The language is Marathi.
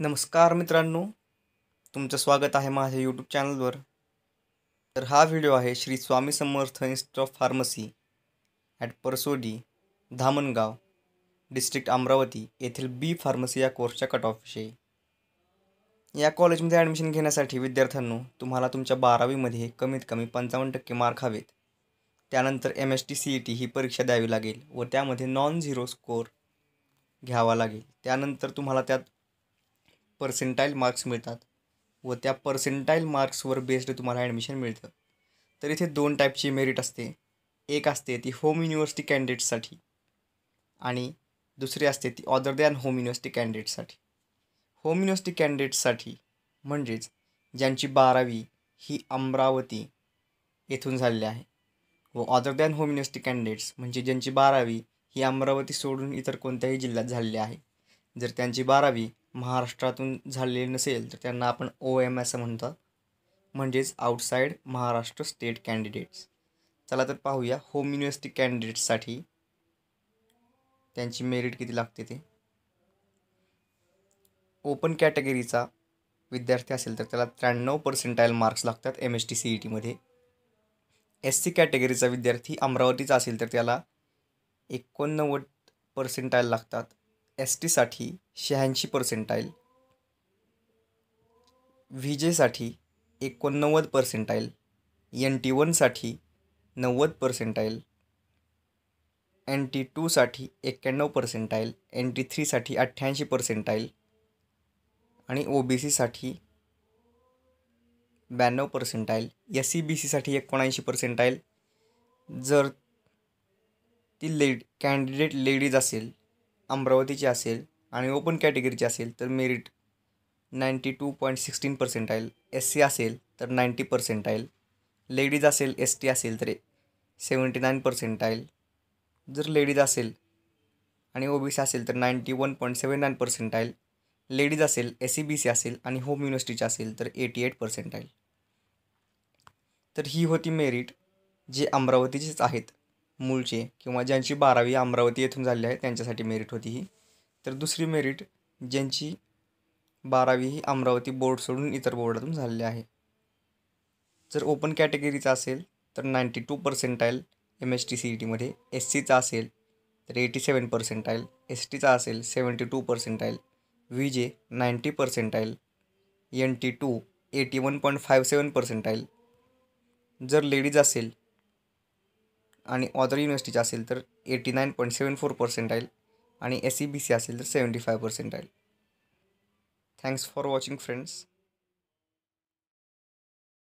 नमस्कार मित्रांनो तुमचं स्वागत आहे माझ्या यूट्यूब चॅनलवर तर हा व्हिडिओ आहे Shri Swami Samarth institute of pharmacy at Parsodi Dhamangaon district Amravati येथील बी फार्मसी या कोर्सच्या कट ऑफविषयी या कॉलेजमध्ये ॲडमिशन घेण्यासाठी विद्यार्थ्यांनो तुम्हाला तुमच्या बारावीमध्ये कमीत कमी पंचावन्न टक्के मार्क हवेत त्यानंतर M S T C E T ही परीक्षा द्यावी लागेल व त्यामध्ये नॉन झिरो स्कोअर घ्यावा लागेल त्यानंतर तुम्हाला त्यात पर्सेंटाईल मार्क्स मिळतात व त्या पर्सेंटाईल मार्क्सवर बेस्ड तुम्हाला ॲडमिशन मिळतं तर इथे दोन टाईपची मेरिट असते एक असते ती होम युनिव्हर्सिटी कॅन्डिडेटसाठी आणि दुसरी असते ती ऑदर दॅन होम युनिव्हर्सिटी कॅन्डिडेटसाठी होम युनिव्हर्सिटी कॅन्डिडेटसाठी म्हणजेच ज्यांची बारावी ही अमरावती येथून झालेली आहे व other than home university candidates म्हणजे ज्यांची बारावी ही अमरावती सोडून इतर कोणत्याही जिल्ह्यात झालेली आहे जर त्यांची बारावी महाराष्ट्रातून झालेली नसेल तर त्यांना आपण ओ एम असं म्हणतात म्हणजेच आउटसाईड महाराष्ट्र स्टेट कॅन्डिडेट्स चला तर पाहूया होम युनिव्हर्सिटी कॅन्डिडेट्ससाठी त्यांची मेरिट किती लागते ते ओपन कॅटेगरीचा विद्यार्थी असेल तर त्याला त्र्याण्णव पर्सेंटाईल मार्क्स लागतात M S T C E टीमध्ये एस सी कॅटेगरीचा विद्यार्थी अमरावतीचा असेल तर त्याला एकोणनव्वद पर्सेंटाईल लागतात एस टीसाठी शहाऐंशी पर्सेंटाईल व्ही जेसाठी एकोणनव्वद पर्सेंटाईल एन टी वनसाठी नव्वद पर्सेंटाईल एन टी टूसाठी एक्क्याण्णव पर्सेंटाईल एन टी थ्रीसाठी अठ्ठ्याऐंशी पर्सेंटाईल आणि ओ बी सीसाठी ब्याण्णव पर्सेंटाईल एस सी बी सीसाठी एकोणऐंशी पर्सेंटाईल जर ती लेड कॅन्डिडेट लेडीज असेल अमरावतीची असेल आणि ओपन कॅटेगरीची असेल तर merit ninety two point sixteen आईल एस सी असेल तर पर्सेंट आईल लेडीज असेल एस टी असेल तर सेवंटी नाईन पर्सेंटाईल जर लेडीज असेल आणि ओ बी सी असेल तर ninety one point seven nine आईल लेडीज असेल एस सी बी सी असेल आणि होम युनिव्हर्सिटीची असेल तर एटी एट पर्सेंट पर्सेंटाईल तर ही होती मेरिट जी अमरावतीचीच आहेत मूळचे किंवा ज्यांची बारावी अमरावती येथून झाली आहे त्यांच्यासाठी मेरिट होती ही तर दुसरी मेरिट ज्यांची बारावी ही अमरावती बोर्ड सोडून इतर बोर्डातून झालेली आहे जर ओपन कॅटेगरीचा असेल तर ninety two percentile M S T C E टीमध्ये एस सीचा असेल तर एटी सेवन पर्सेंटाईल एस टीचा असेल seventy two percentile V J ninety percentile N T two eighty one point five seven percentile जर लेडीज असेल आणि ऑदर युनिव्हर्सिटीचा असेल तर eighty nine point seven four percent राहील आणि एस सी बी सी असेल तर सेवन्टी फाय पर्सेंट राहील थँक्स फॉर वॉचिंग फ्रेंड्स